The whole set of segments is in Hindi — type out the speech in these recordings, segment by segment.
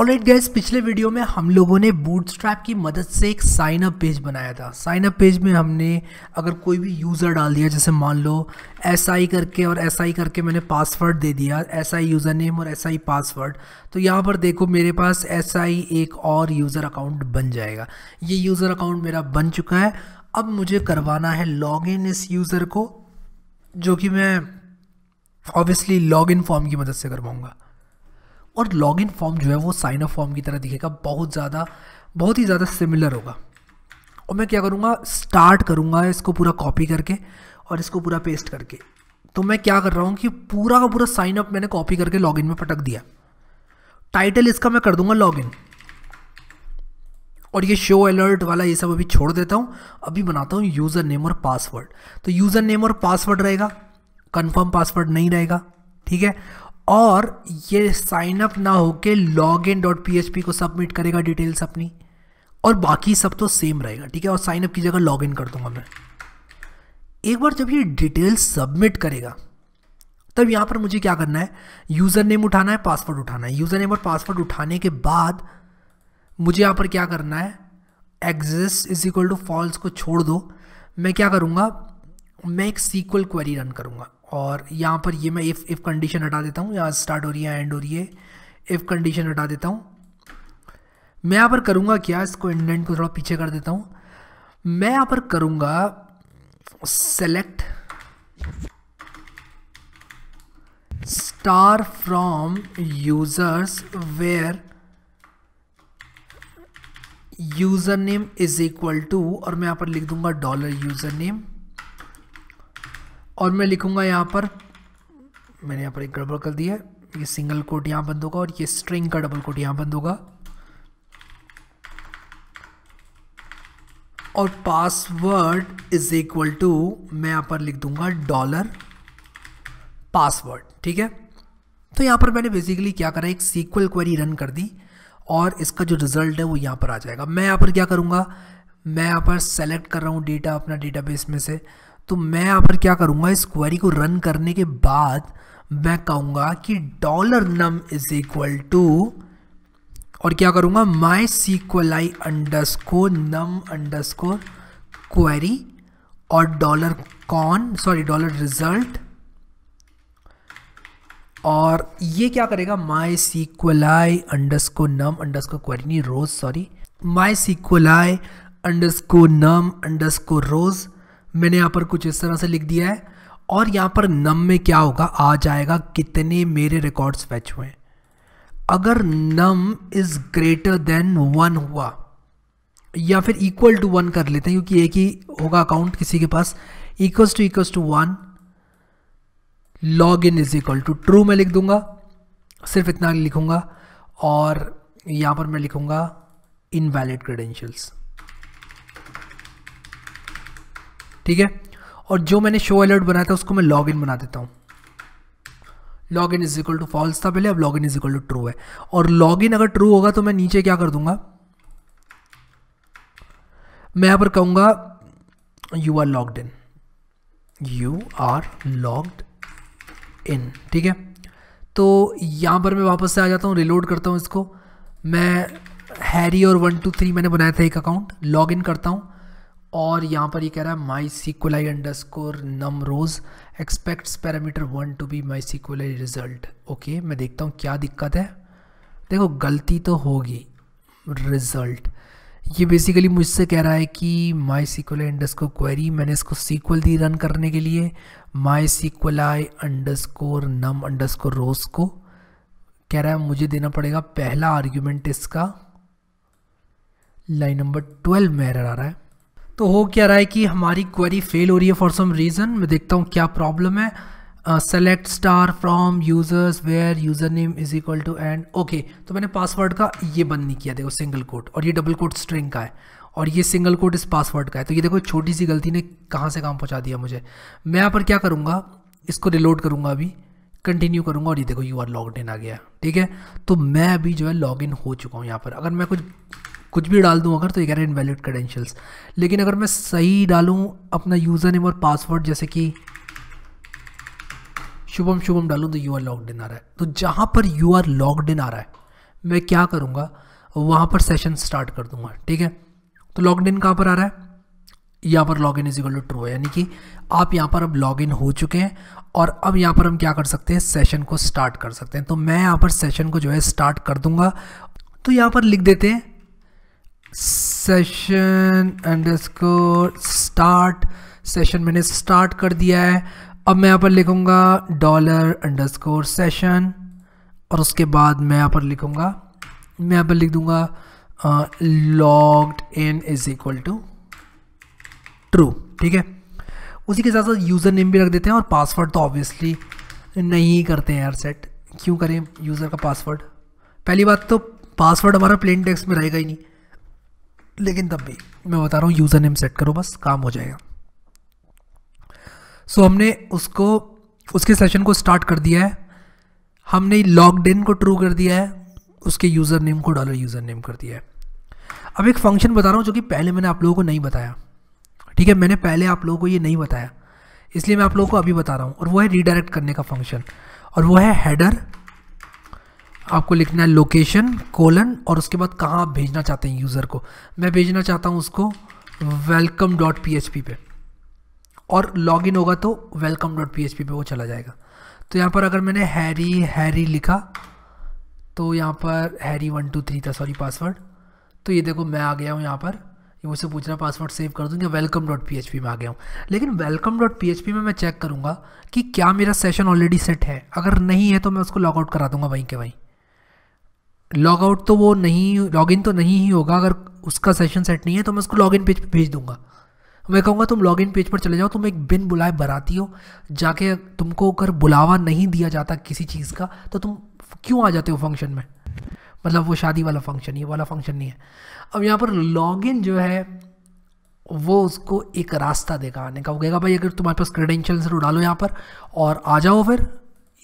ऑलरेडी गैस पिछले वीडियो में हम लोगों ने बूटस्ट्रैप की मदद से एक साइन अप पेज बनाया था साइन अप पेज में हमने अगर कोई भी यूज़र डाल दिया जैसे मान लो एस आई करके और एस आई करके मैंने पासवर्ड दे दिया एस आई यूज़र नेम और एस आई पासवर्ड तो यहाँ पर देखो मेरे पास एस आई एक और यूज़र अकाउंट बन जाएगा ये यूज़र अकाउंट मेरा बन चुका है अब मुझे करवाना है लॉग इन इस यूज़र को जो कि मैं ऑब्वियसली लॉग इन फॉर्म की मदद से करवाऊँगा और लॉगिन फॉर्म जो है वो साइन अप फॉर्म की तरह दिखेगा बहुत ज़्यादा बहुत ही ज़्यादा सिमिलर होगा और मैं क्या करूँगा स्टार्ट करूँगा इसको पूरा कॉपी करके और इसको पूरा पेस्ट करके तो मैं क्या कर रहा हूँ कि पूरा का पूरा साइन अप मैंने कॉपी करके लॉगिन में पटक दिया टाइटल इसका मैं कर दूंगा लॉगिन और ये शो अलर्ट वाला ये सब अभी छोड़ देता हूँ अभी बनाता हूँ यूज़र नेम और पासवर्ड तो यूज़र नेम और पासवर्ड रहेगा कन्फर्म पासवर्ड नहीं रहेगा ठीक है और ये साइन अप ना होके log in dot P H P को सबमिट करेगा डिटेल्स अपनी और बाकी सब तो सेम रहेगा ठीक है और साइन अप की जगह लॉग इन कर दूंगा मैं एक बार जब ये डिटेल्स सबमिट करेगा तब यहाँ पर मुझे क्या करना है यूज़र नेम उठाना है पासवर्ड उठाना है यूज़र नेम और पासवर्ड उठाने के बाद मुझे यहाँ पर क्या करना है exist is equal to false को छोड़ दो मैं क्या करूँगा मैं एक सीक्वल क्वेरी रन करूँगा और यहाँ पर ये मैं इफ़ इफ़ कंडीशन हटा देता हूँ यहाँ स्टार्ट हो रही है एंड हो रही है इफ़ कंडीशन हटा देता हूँ मैं यहाँ पर करूँगा क्या इसको इंडेंट को थोड़ा पीछे कर देता हूँ मैं यहाँ पर करूँगा select star from users where user name is equal to और मैं यहाँ पर लिख दूंगा डॉलर यूज़र नेम और मैं लिखूंगा यहाँ पर मैंने यहाँ पर एक गड़बड़ कर दिया है ये सिंगल कोट यहाँ बंद होगा और ये स्ट्रिंग का डबल कोट यहाँ बंद होगा और पासवर्ड इज इक्वल टू मैं यहाँ पर लिख दूंगा डॉलर पासवर्ड ठीक है तो यहाँ पर मैंने बेसिकली क्या करा एक सीक्वल क्वेरी रन कर दी और इसका जो रिजल्ट है वो यहाँ पर आ जाएगा मैं यहाँ पर क्या करूँगा मैं यहाँ पर सेलेक्ट कर रहा हूँ डेटा अपना डेटाबेस में से तो मैं यहाँ पर क्या करूँगा इस क्वेरी को रन करने के बाद मैं कहूँगा कि dollar num is equal to और क्या करूँगा my SQL I under num under को क्वेरी और dollar con sorry dollar result और ये क्या करेगा my SQL I under num under को क्वेरी नहीं rows sorry my SQL I under num under को रोज़ मैंने यहाँ पर कुछ इस तरह से लिख दिया है और यहाँ पर नम में क्या होगा आ जाएगा कितने मेरे रिकॉर्ड्स फैच हुए अगर num is greater than one हुआ या फिर इक्वल टू वन कर लेते हैं क्योंकि एक ही होगा अकाउंट किसी के पास equal to equal to one log in is equal to true मैं लिख दूंगा सिर्फ इतना लिखूंगा और यहाँ पर मैं लिखूंगा इनवैलिड क्रेडेंशियल्स ठीक है और जो मैंने शो अलर्ट बनाया था उसको मैं लॉग इन बना देता हूँ log in is equal to false था पहले अब log in is equal to true है और लॉग इन अगर ट्रू होगा तो मैं नीचे क्या कर दूंगा मैं यहाँ पर कहूँगा you are logged in you are logged in ठीक है तो यहाँ पर मैं वापस से आ जाता हूँ रिलोड करता हूँ इसको मैं हैरी और वन टू थ्री मैंने बनाया था एक अकाउंट लॉग इन करता हूँ और यहाँ पर ये कह रहा है my SQL underscore num rows expects parameter one to be my SQL result okay मैं देखता हूँ क्या दिक्कत है देखो गलती तो होगी रिजल्ट ये बेसिकली मुझसे कह रहा है कि my SQL underscore query मैंने इसको सीक्वल दी रन करने के लिए my SQL underscore num underscore rows को कह रहा है मुझे देना पड़ेगा पहला आर्ग्यूमेंट इसका लाइन नंबर ट्वेल्व में एरर आ रहा है तो हो क्या रहा है कि हमारी क्वेरी फेल हो रही है फॉर सम रीज़न मैं देखता हूँ क्या प्रॉब्लम है select star from users where user name is equal to and okay तो मैंने पासवर्ड का ये बंद नहीं किया देखो सिंगल कोट और ये डबल कोट स्ट्रिंग का है और ये सिंगल कोट इस पासवर्ड का है तो ये देखो छोटी सी गलती ने कहाँ से काम पहुँचा दिया मुझे मैं यहाँ पर क्या करूँगा इसको रिलोड करूँगा अभी कंटिन्यू करूँगा और ये देखो यू आर लॉग इन आ गया ठीक है तो मैं अभी जो है लॉग इन हो चुका हूँ यहाँ पर अगर मैं कुछ कुछ भी डाल दूँ अगर तो ये कह रहा है इनवैलिड क्रेडेंशियल्स लेकिन अगर मैं सही डालूँ अपना यूज़र नेम और पासवर्ड जैसे कि शुभम शुभम डालूँ तो यू आर लॉगड इन आ रहा है तो जहाँ पर यू आर लॉगड इन आ रहा है मैं क्या करूँगा वहाँ पर सेशन स्टार्ट कर दूँगा ठीक है तो लॉगड इन कहाँ पर आ रहा है यहाँ पर log in is equal to true है यानी कि आप यहाँ पर अब लॉग इन हो चुके हैं और अब यहाँ पर हम क्या कर सकते हैं सेशन को स्टार्ट कर सकते हैं तो मैं यहाँ पर सेशन को जो है स्टार्ट कर दूंगा तो यहाँ पर लिख देते हैं सेशन अंडरस्कोर स्टार्ट सेशन मैंने स्टार्ट कर दिया है अब मैं यहाँ पर लिखूँगा डॉलर अंडरस्कोर सेशन और उसके बाद मैं यहाँ पर लिखूँगा मैं यहाँ पर लिख दूँगा logged in is equal to true ठीक है उसी के साथ साथ यूज़र नेम भी रख देते हैं और पासवर्ड तो ऑब्वियसली नहीं करते हैं यार सेट क्यों करें यूज़र का पासवर्ड पहली बात तो पासवर्ड हमारा प्लेन टेक्स्ट में रहेगा ही नहीं लेकिन तब भी मैं बता रहा हूँ यूज़र नेम सेट करो बस काम हो जाएगा सो so, हमने उसको उसके सेशन को स्टार्ट कर दिया है हमने लॉगड इन को ट्रू कर दिया है उसके यूज़र नेम को डॉलर यूज़र नेम कर दिया है अब एक फंक्शन बता रहा हूँ जो कि पहले मैंने आप लोगों को नहीं बताया ठीक है मैंने पहले आप लोगों को ये नहीं बताया इसलिए मैं आप लोगों को अभी बता रहा हूँ और वो है रीडायरेक्ट करने का फंक्शन और वो है हेडर आपको लिखना है लोकेशन कोलन और उसके बाद कहाँ आप भेजना चाहते हैं यूज़र को मैं भेजना चाहता हूँ उसको welcome dot P H P पे और लॉग इन होगा तो welcome dot P H P पे वो चला जाएगा तो यहाँ पर अगर मैंने हैरी हैरी लिखा तो यहाँ पर हैरी वन टू थ्री था सॉरी पासवर्ड तो ये देखो मैं आ गया हूँ यहाँ पर ये मुझसे पूछना पासवर्ड सेव कर दूँगी welcome dot P H P में आ गया हूँ लेकिन welcome dot P H P में मैं चेक करूँगा कि क्या मेरा सेशन ऑलरेडी सेट है अगर नहीं है तो मैं उसको लॉग आउट करा दूँगा वहीं के वहीं लॉग आउट तो वो नहीं लॉग इन तो नहीं ही होगा अगर उसका सेशन सेट नहीं है तो मैं उसको लॉग इन पेज पर भेज दूंगा मैं कहूँगा तुम लॉग इन पेज पर चले जाओ तुम एक बिन बुलाए बराती हो जाके तुमको अगर बुलावा नहीं दिया जाता किसी चीज़ का तो तुम क्यों आ जाते हो फंक्शन में मतलब वो शादी वाला फंक्शन ये वाला फंक्शन नहीं है अब यहाँ पर लॉग इन जो है वो उसको एक रास्ता देगा आने का वो कहेगा भाई अगर तुम्हारे पास क्रेडेंशियल्स तो डालो यहाँ पर और आ जाओ फिर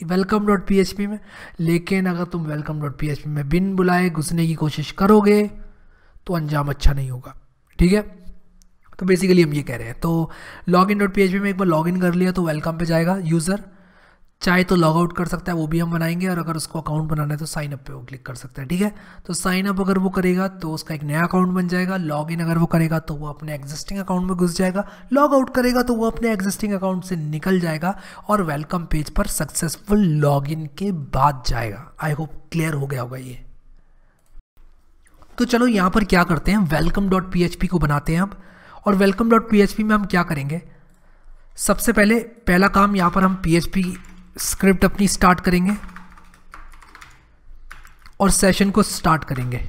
welcome dot P H P में लेकिन अगर तुम welcome dot P H P में बिन बुलाए घुसने की कोशिश करोगे तो अंजाम अच्छा नहीं होगा ठीक है तो बेसिकली हम ये कह रहे हैं तो log in dot P H P में एक बार लॉग इन कर लिया तो वेलकम पे जाएगा यूज़र चाहे तो लॉग आउट कर सकता है वो भी हम बनाएंगे और अगर उसको अकाउंट बनाना है तो साइन अप पे वो क्लिक कर सकता है ठीक है तो साइन अप अगर वो करेगा तो उसका एक नया अकाउंट बन जाएगा लॉग इन अगर वो करेगा तो वो अपने एग्जिस्टिंग अकाउंट में घुस जाएगा लॉग आउट करेगा तो वो अपने एग्जिस्टिंग अकाउंट से निकल जाएगा और वेलकम पेज पर सक्सेसफुल लॉग इन के बाद जाएगा आई होप क्लियर हो गया होगा ये तो चलो यहाँ पर क्या करते हैं welcome dot P H P को बनाते हैं अब और welcome dot P H P में हम क्या करेंगे सबसे पहले पहला काम यहाँ पर हम पी एच पी स्क्रिप्ट अपनी स्टार्ट करेंगे और सेशन को स्टार्ट करेंगे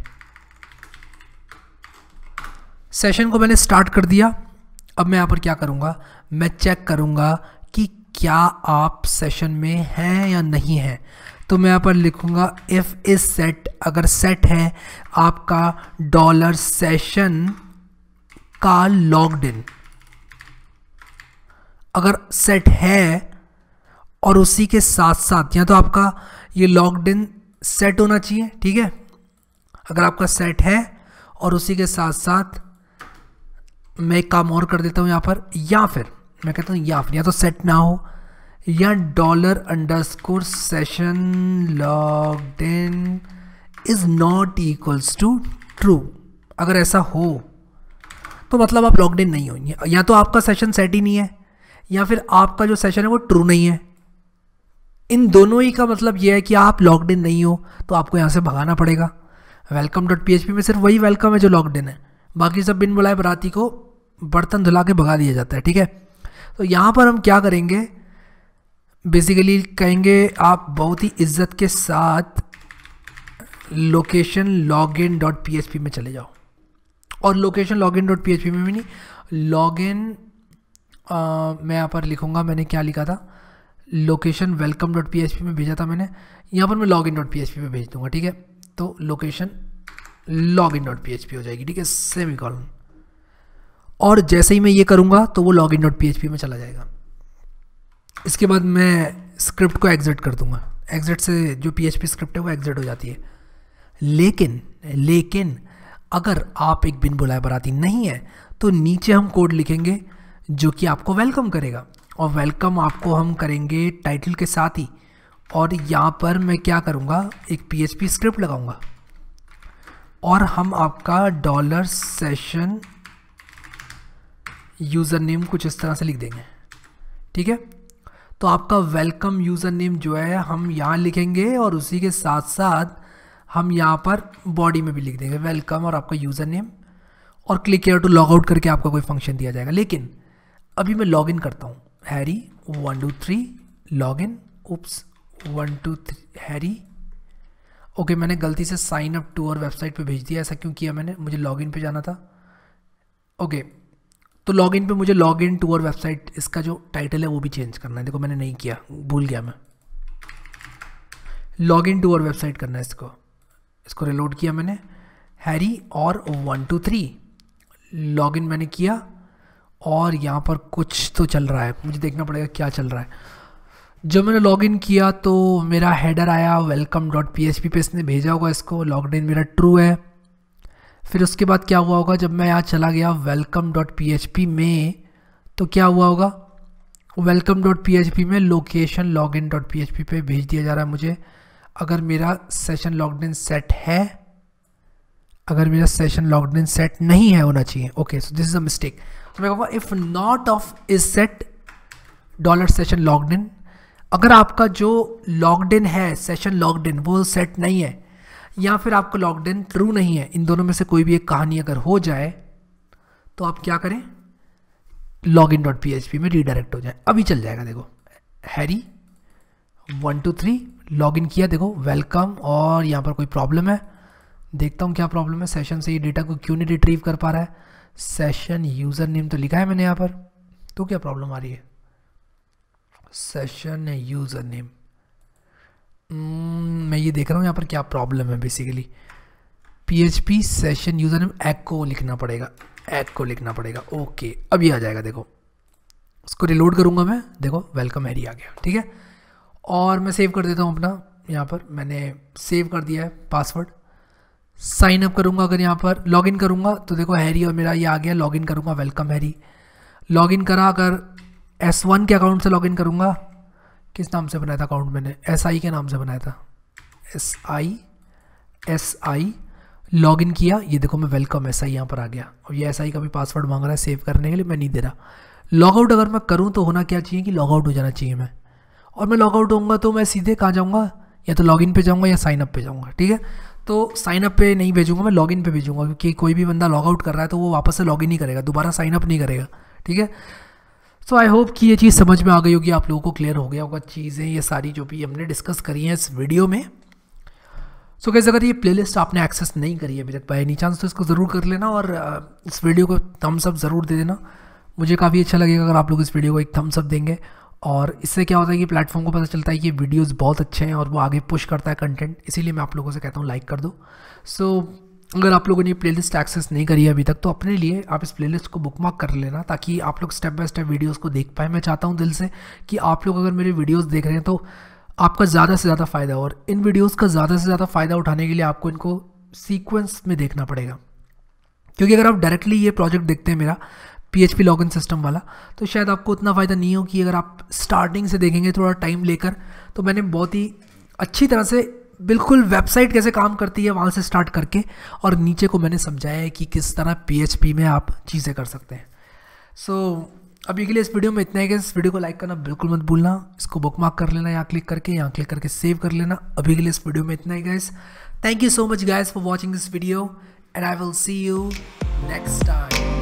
सेशन को मैंने स्टार्ट कर दिया अब मैं यहाँ पर क्या करूँगा मैं चेक करूँगा कि क्या आप सेशन में हैं या नहीं हैं तो मैं यहाँ पर लिखूँगा इफ़ इज़ सेट अगर सेट है आपका डॉलर सेशन का लॉगड इन अगर सेट है और उसी के साथ साथ या तो आपका ये लॉकड इन सेट होना चाहिए ठीक है अगर आपका सेट है और उसी के साथ साथ मैं एक काम और कर देता हूँ यहाँ पर या फिर मैं कहता हूँ या फिर या तो सेट ना हो या dollar underscore session logged in is not equals to true अगर ऐसा हो तो मतलब आप लॉकड इन नहीं हो या तो आपका सेशन सेट ही नहीं है या फिर आपका जो सेशन है वो ट्रू नहीं है इन दोनों ही का मतलब ये है कि आप लॉकड इन नहीं हो तो आपको यहाँ से भगाना पड़ेगा welcome dot P H P में सिर्फ वही वेलकम है जो लॉकड इन है बाकी सब बिन बुलाए बराती को बर्तन धुला के भगा दिया जाता है ठीक है तो यहाँ पर हम क्या करेंगे बेसिकली कहेंगे आप बहुत ही इज्जत के साथ location log in dot P H P में चले जाओ और location log in dot P H P में भी नहीं लॉग इन मैं यहाँ पर लिखूँगा मैंने क्या लिखा था लोकेशन वेलकम डॉट पी में भेजा था मैंने यहाँ पर मैं लॉग इन डॉट पी में भेज दूँगा ठीक है तो location log in dot P हो जाएगी ठीक है सेमी कॉलम और जैसे ही मैं ये करूँगा तो वो लॉग इन डॉट पी में चला जाएगा इसके बाद मैं स्क्रिप्ट को एग्जिट कर दूँगा एग्जिट से जो पी स्क्रिप्ट है वो एग्जिट हो जाती है लेकिन लेकिन अगर आप एक बिन बुलाए बराती नहीं है तो नीचे हम कोड लिखेंगे जो कि आपको वेलकम करेगा और वेलकम आपको हम करेंगे टाइटल के साथ ही और यहाँ पर मैं क्या करूँगा एक पी स्क्रिप्ट लगाऊँगा और हम आपका डॉलर सेशन यूज़र नेम कुछ इस तरह से लिख देंगे ठीक है तो आपका वेलकम यूज़र नेम जो है हम यहाँ लिखेंगे और उसी के साथ साथ हम यहाँ पर बॉडी में भी लिख देंगे वेलकम और आपका यूज़र नेम और click here to log out करके आपका कोई फंक्शन दिया जाएगा लेकिन अभी मैं लॉग इन करता हूँ harry one two three login oops one two three harry okay okay, मैंने गलती से साइन अप टू और वेबसाइट पे भेज दिया ऐसा क्यों किया मैंने मुझे लॉगिन पे जाना था ओके okay, तो लॉगिन पे मुझे लॉगिन टू और वेबसाइट इसका जो टाइटल है वो भी चेंज करना है देखो मैंने नहीं किया भूल गया मैं लॉगिन टू और वेबसाइट करना है इसको इसको रिलोड किया मैंने हैरी और वन टू थ्री लॉगिन मैंने किया और यहाँ पर कुछ तो चल रहा है मुझे देखना पड़ेगा क्या चल रहा है जब मैंने लॉगिन किया तो मेरा हेडर आया welcome dot P H P पे इसने भेजा होगा इसको इन मेरा ट्रू है फिर उसके बाद क्या हुआ होगा जब मैं यहाँ चला गया welcome dot P H P में तो क्या हुआ होगा welcome dot P H P में location log in dot P H P पे भेज दिया जा रहा है मुझे अगर मेरा सेशन लॉग इन सेट है अगर मेरा सेशन लॉग इन सेट नहीं है होना चाहिए okay so this is a mistake कहूँगा if not of is set dollar session log in अगर आपका जो लॉगड इन है सेशन लॉगड इन वो सेट नहीं है या फिर आपका लॉगड इन ट्रू नहीं है इन दोनों में से कोई भी एक कहानी अगर हो जाए तो आप क्या करें log in dot P H P में रीडायरेक्ट हो जाए अभी चल जाएगा देखो Harry one two three log in किया देखो वेलकम और यहाँ पर कोई प्रॉब्लम है देखता हूँ क्या प्रॉब्लम है सेशन से ये डेटा को क्यों नहीं रिट्रीव कर पा रहा है सेशन यूज़र नेम तो लिखा है मैंने यहाँ पर तो क्या प्रॉब्लम आ रही है सेशन यूज़र नेम मैं ये देख रहा हूँ यहाँ पर क्या प्रॉब्लम है basically P H P session user name को लिखना पड़ेगा को लिखना पड़ेगा ओके अब ये आ जाएगा देखो उसको रिलोड करूँगा मैं देखो वेलकम एरी आ गया ठीक है और मैं सेव कर देता हूँ अपना यहाँ पर मैंने सेव कर दिया है पासवर्ड साइन अप करूँगा अगर यहाँ पर लॉगिन करूँगा तो देखो हैरी और मेरा ये आ गया लॉगिन करूँगा वेलकम हैरी लॉगिन करा अगर एस वन के अकाउंट से लॉगिन करूँगा किस नाम से बनाया था अकाउंट मैंने एस आई के नाम से बनाया था S I S I log in किया ये देखो मैं वेलकम एस आई यहाँ पर आ गया और ये एस आई का भी पासवर्ड मांग रहा है सेव करने के लिए मैं नहीं दे रहा लॉगआउट अगर मैं करूँ तो होना क्या चाहिए कि लॉगआउट हो जाना चाहिए मैं और मैं लॉगआउट होऊंगा तो मैं सीधे कहाँ जाऊँगा या तो लॉगिन पे जाऊँगा या साइनअप पर पे जाऊँगा ठीक है तो साइन अप पे नहीं भेजूंगा मैं लॉगिन पे भेजूंगा क्योंकि कोई भी बंदा लॉग आउट कर रहा है तो वो वापस से लॉगिन नहीं करेगा दोबारा साइन अप नहीं करेगा ठीक है सो आई होप कि ये चीज़ समझ में आ गई होगी आप लोगों को क्लियर हो गया होगा चीज़ें ये सारी जो भी हमने डिस्कस करी हैं इस वीडियो में सो so, कैसे अगर ये प्लेलिस्ट आपने एक्सेस नहीं करी है अभी तक बाई एनी चांस तो इसको ज़रूर कर लेना और इस वीडियो को थम्स अप ज़रूर दे देना मुझे काफ़ी अच्छा लगेगा अगर आप लोग इस वीडियो को एक थम्स अप देंगे और इससे क्या होता है कि प्लेटफॉर्म को पता चलता है कि वीडियोज़ बहुत अच्छे हैं और वो आगे पुश करता है कंटेंट इसीलिए मैं आप लोगों से कहता हूँ लाइक कर दो सो so, अगर आप लोगों ने प्लेलिस्ट एक्सेस नहीं करी अभी तक तो अपने लिए आप इस प्लेलिस्ट को बुकमार्क कर लेना ताकि आप लोग स्टेप बाय स्टेप वीडियोस को देख पाए मैं चाहता हूँ दिल से कि आप लोग अगर मेरे वीडियोस देख रहे हैं तो आपका ज़्यादा से ज़्यादा फ़ायदा और इन वीडियोस का ज़्यादा से ज़्यादा फ़ायदा उठाने के लिए आपको इनको सीक्वेंस में देखना पड़ेगा क्योंकि अगर आप डायरेक्टली ये प्रोजेक्ट देखते हैं मेरा P H P login system वाला तो शायद आपको उतना फ़ायदा नहीं हो कि अगर आप स्टार्टिंग से देखेंगे थोड़ा टाइम लेकर तो मैंने बहुत ही अच्छी तरह से बिल्कुल वेबसाइट कैसे काम करती है वहाँ से स्टार्ट करके और नीचे को मैंने समझाया है कि किस तरह पी में आप चीज़ें कर सकते हैं सो so, अभी के लिए इस वीडियो में इतना है कि इस वीडियो को लाइक करना बिल्कुल मत भूलना इसको बुक मार्क कर लेना यहाँ क्लिक करके यहाँ क्लिक करके सेव कर लेना अभी के लिए इस वीडियो में इतना ही guys thank you so much guys for watching this video and I will see you next time